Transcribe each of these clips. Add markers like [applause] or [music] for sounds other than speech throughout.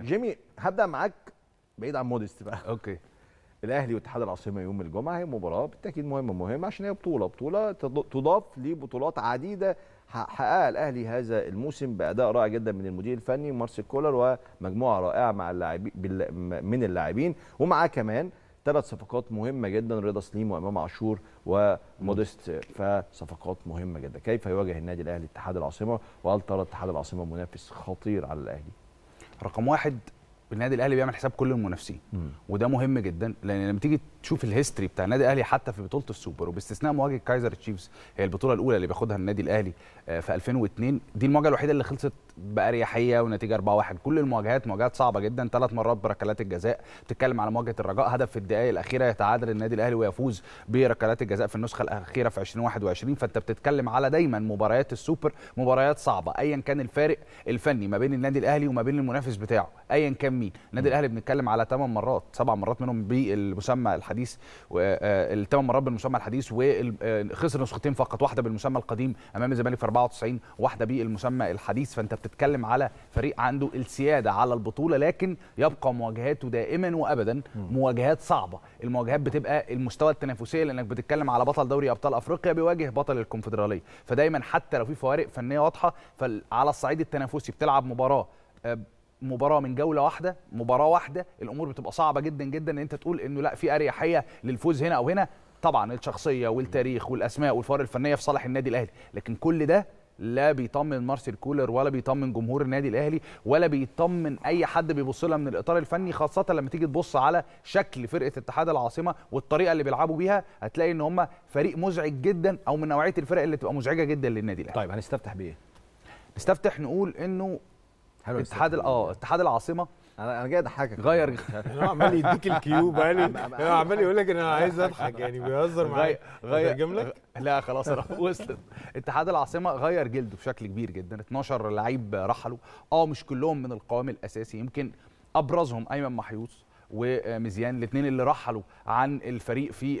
جيمي هبدا معاك بعيد عن مودست بقى اوكي [laughs] الاهلي واتحاد العاصمه يوم الجمعه هي مباراه بالتاكيد مهمه مهمه عشان هي بطوله بطوله تضاف لبطولات عديده حققها الاهلي هذا الموسم باداء رائع جدا من المدير الفني مارسيل كولر ومجموعه رائعه مع اللاعبين من اللاعبين ومعاه كمان ثلاث صفقات مهمه جدا رضا سليم وامام عاشور ومودست فصفقات مهمه جدا كيف يواجه النادي الاهلي اتحاد العاصمه وهل ترى اتحاد العاصمه منافس خطير على الاهلي رقم واحد النادي الاهلي بيعمل حساب كل المنافسين وده مهم جدا لان لما تيجي تشوف الهيستوري بتاع النادي الاهلي حتى في بطوله السوبر وباستثناء مواجهه كايزر تشيفز هي البطوله الاولى اللي بياخدها النادي الاهلي آه، في 2002 دي المواجهه الوحيده اللي خلصت باريحيه ونتيجه 4-1 كل المواجهات مواجهات صعبه جدا ثلاث مرات بركلات الجزاء بتتكلم على مواجهه الرجاء هدف في الدقائق الاخيره يتعادل النادي الاهلي ويفوز بركلات الجزاء في النسخه الاخيره في 2021 فانت بتتكلم على دايما مباريات السوبر مباريات صعبه ايا كان الفارق الفني ما بين النادي الاهلي وما بين المنافس بتاعه ايا كان مين النادي الاهلي بنتكلم على ثمان مرات سبع مرات منهم بالمسمى الحديث والتمام آه، آه، مرات بالمسمى الحديث وخسر آه، نسختين فقط واحده بالمسمى القديم امام الزمالك في 94 واحده بالمسمى الحديث فانت بتتكلم على فريق عنده السياده على البطوله لكن يبقى مواجهاته دائما وابدا مواجهات صعبه المواجهات بتبقى المستوى التنافسيه لانك بتتكلم على بطل دوري ابطال افريقيا بيواجه بطل الكونفدراليه فدايما حتى لو في فوارق فنيه واضحه فعلى الصعيد التنافسي بتلعب مباراه مباراه من جوله واحده مباراه واحده الامور بتبقى صعبه جدا جدا ان انت تقول انه لا في اريحيه للفوز هنا او هنا طبعا الشخصيه والتاريخ والاسماء والفوار الفنيه في صالح النادي الاهلي لكن كل ده لا بيطمن مارسيل كولر ولا بيطمن جمهور النادي الاهلي ولا بيطمن اي حد بيبص لها من الاطار الفني خاصه لما تيجي تبص على شكل فرقه اتحاد العاصمه والطريقه اللي بيلعبوا بيها هتلاقي ان هم فريق مزعج جدا او من نوعيه الفرق اللي تبقى مزعجه جدا للنادي الاهلي طيب هنستفتح بايه نستفتح نقول انه حلو اتحاد اه اتحاد العاصمه انا انا جاي اضحكك غير [laughs] عمال يديك الكيو [laughs] بالي عمال يقول لك انا عايز اضحك يعني بيهزر معايا غير جملك لا خلاص وصلت اتحاد العاصمه غير جلده بشكل كبير جدا 12 لعيب رحلوا اه مش كلهم من القوام الاساسي يمكن ابرزهم ايمن محيوس ومزيان الاثنين اللي رحلوا عن الفريق في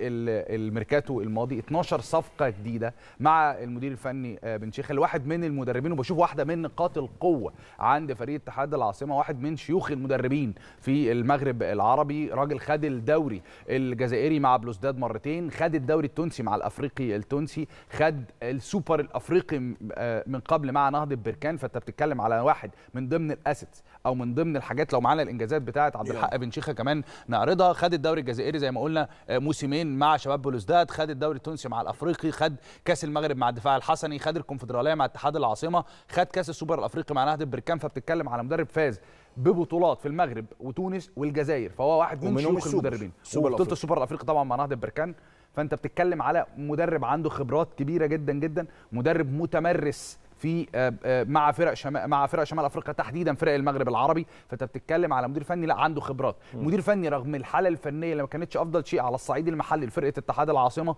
الميركاتو الماضي 12 صفقه جديده مع المدير الفني آه، بن شيخ الواحد من المدربين وبشوف واحده من نقاط القوه عند فريق اتحاد العاصمه واحد من شيوخ المدربين في المغرب العربي راجل خد الدوري الجزائري مع بلوزداد مرتين خد الدوري التونسي مع الافريقي التونسي خد السوبر الافريقي آه، من قبل مع نهضه بركان فانت بتتكلم على واحد من ضمن الاسيتس او من ضمن الحاجات لو معانا الانجازات بتاعه عبد الحق بن شيخه كمان نعرضها خد الدوري الجزائري زي ما قلنا آه، موسمين مع شباب بلوزداد خد الدوري التونسي مع الافريقي خد كاس المغرب مع الدفاع الحسني خد الكونفدراليه مع اتحاد العاصمه خد كاس السوبر الافريقي مع نهضه بركان فبتتكلم على مدرب فاز ببطولات في المغرب وتونس والجزائر فهو واحد من شيوخ المدربين وبطوله السوبر الافريقي طبعا مع نهضه بركان فانت بتتكلم على مدرب عنده خبرات كبيره جدا جدا مدرب متمرس في آه، آه، مع فرق شمال مع فرق شمال افريقيا تحديدا فرق المغرب العربي فانت بتتكلم على مدير فني لا عنده خبرات مدير فني رغم الحاله الفنيه اللي ما كانتش افضل شيء على الصعيد المحلي لفرقه اتحاد العاصمه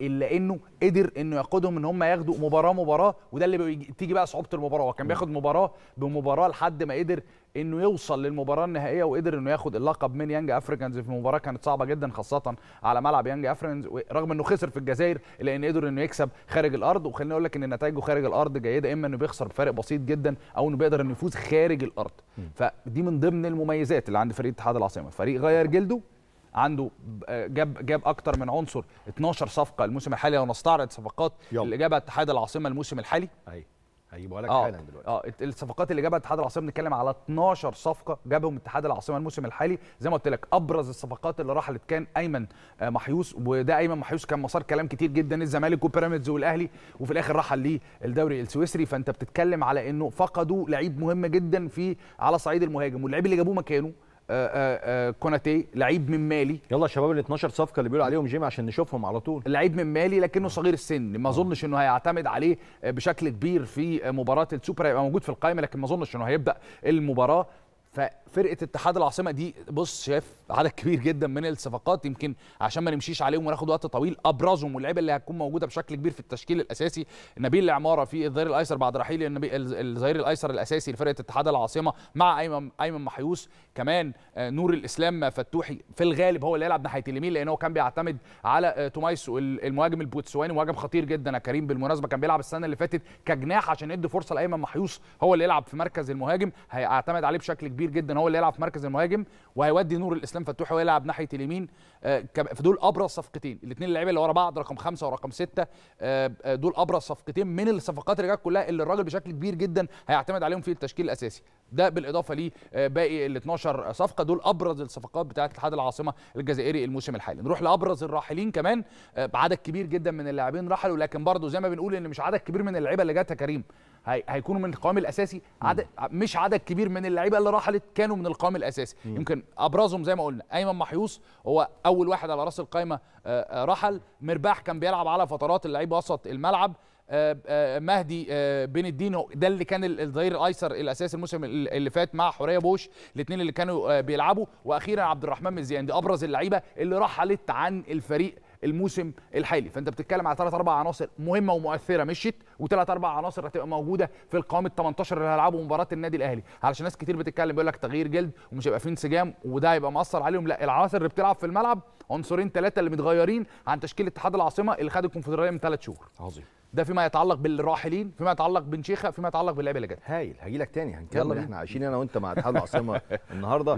الا انه قدر انه ياخدهم ان هم ياخدوا مباراه مباراه وده اللي بتيجي بقى صعوبه المباراه هو كان بياخد مباراه بمباراه لحد ما قدر انه يوصل للمباراه النهائيه وقدر انه ياخد اللقب من يانج افريكانز في مباراه كانت صعبه جدا خاصه على ملعب يانج افريكانز رغم انه خسر في الجزائر الا انه قدر انه يكسب خارج الارض وخليني اقول لك ان نتائجه خارج الارض جيده اما انه بيخسر بفارق بسيط جدا او انه بيقدر انه يفوز خارج الارض فدي من ضمن المميزات اللي عند فريق اتحاد العاصمه فريق غير جلده عنده آه، جاب جاب اكتر من عنصر 12 صفقه الموسم الحالي لو نستعرض صفقات اللي جابها اتحاد العاصمه الموسم الحالي ايوه هيجيبوها لك آه. حالا دلوقتي اه الصفقات اللي جابها اتحاد العاصمه بنتكلم على 12 صفقه جابهم اتحاد العاصمه الموسم الحالي زي ما قلت لك ابرز الصفقات اللي راحت كان ايمن آه، محيوس وده ايمن محيوس كان مسار كلام كتير جدا الزمالك وبيراميدز والاهلي وفي الاخر رحل للدوري السويسري فانت بتتكلم على انه فقدوا لعيب مهم جدا في على صعيد المهاجم واللعيب اللي جابوه مكانه آه، آه، آه، كوناتي لعيب من مالي يلا شباب ال 12 صفقه اللي بيقولوا عليهم جيم عشان نشوفهم على طول لعيب من مالي لكنه صغير السن ما اظنش انه هيعتمد عليه بشكل كبير في مباراه السوبر هيبقى موجود في القائمه لكن ما اظنش انه هيبدا المباراه ففرقه اتحاد العاصمه دي بص شاف عدد كبير جدا من الصفقات يمكن عشان ما نمشيش عليهم وناخد وقت طويل ابرزهم واللعيبه اللي هتكون موجوده بشكل كبير في التشكيل الاساسي نبيل العماره في الظهير الايسر بعد رحيل الظهير الايسر الاساسي لفرقه اتحاد العاصمه مع ايمن ايمن محيوس كمان آه، نور الاسلام فتوحي في الغالب هو اللي هيلعب ناحيه اليمين لان هو كان بيعتمد على آه، تومايسو المهاجم البوتسواني مهاجم خطير جدا يا كريم بالمناسبه كان بيلعب السنه اللي فاتت كجناح عشان يدي فرصه لايمن محيوس هو اللي يلعب في مركز المهاجم هيعتمد عليه بشكل كبير كبير جدا هو اللي هيلعب في مركز المهاجم وهيودي نور الاسلام فتوح ويلعب ناحيه اليمين فدول آه، ابرز صفقتين الاثنين اللعيبه اللي ورا بعض رقم خمسة ورقم ستة آه، آه، دول ابرز صفقتين من الصفقات اللي جت كلها اللي الراجل بشكل كبير جدا هيعتمد عليهم في التشكيل الاساسي ده بالاضافه لباقي باقي ال 12 صفقه دول ابرز الصفقات بتاعه اتحاد العاصمه الجزائري الموسم الحالي نروح لابرز الراحلين كمان بعدد كبير جدا من اللاعبين رحلوا لكن برضه زي ما بنقول ان مش عدد كبير من اللعيبه اللي جاتها كريم هي... هيكونوا من القوام الاساسي عدد مش عدد كبير من اللعيبه اللي رحلت كانوا من القوام الاساسي مم. يمكن ابرزهم زي ما قلنا ايمن محيوس هو اول واحد على راس القائمه آه، آه، رحل مرباح كان بيلعب على فترات اللعيب وسط الملعب آه، مهدي بين الدين ده اللي كان الظهير الايسر الاساسي الموسم اللي فات مع حوريه بوش الاثنين اللي كانوا بيلعبوا واخيرا عبد الرحمن مزيان دي ابرز اللعيبه اللي رحلت عن الفريق الموسم الحالي فانت بتتكلم على ثلاث اربع عناصر مهمه ومؤثره مشيت وثلاث اربع عناصر هتبقى موجوده في القوام ال 18 اللي هيلعبوا مباراه النادي الاهلي علشان ناس كتير بتتكلم بيقول لك تغيير جلد ومش هيبقى في انسجام وده هيبقى مأثر عليهم لا العناصر اللي بتلعب في الملعب عنصرين ثلاثه اللي متغيرين عن تشكيل اتحاد العاصمه اللي خد الكونفدراليه من ثلاث شهور عظيم ده فيما يتعلق بالراحلين فيما يتعلق بن شيخه فيما يتعلق باللعيبه اللي جت هايل هجيلك تاني هنكمل احنا عايشين انا وانت مع اتحاد العاصمه [laughs] النهارده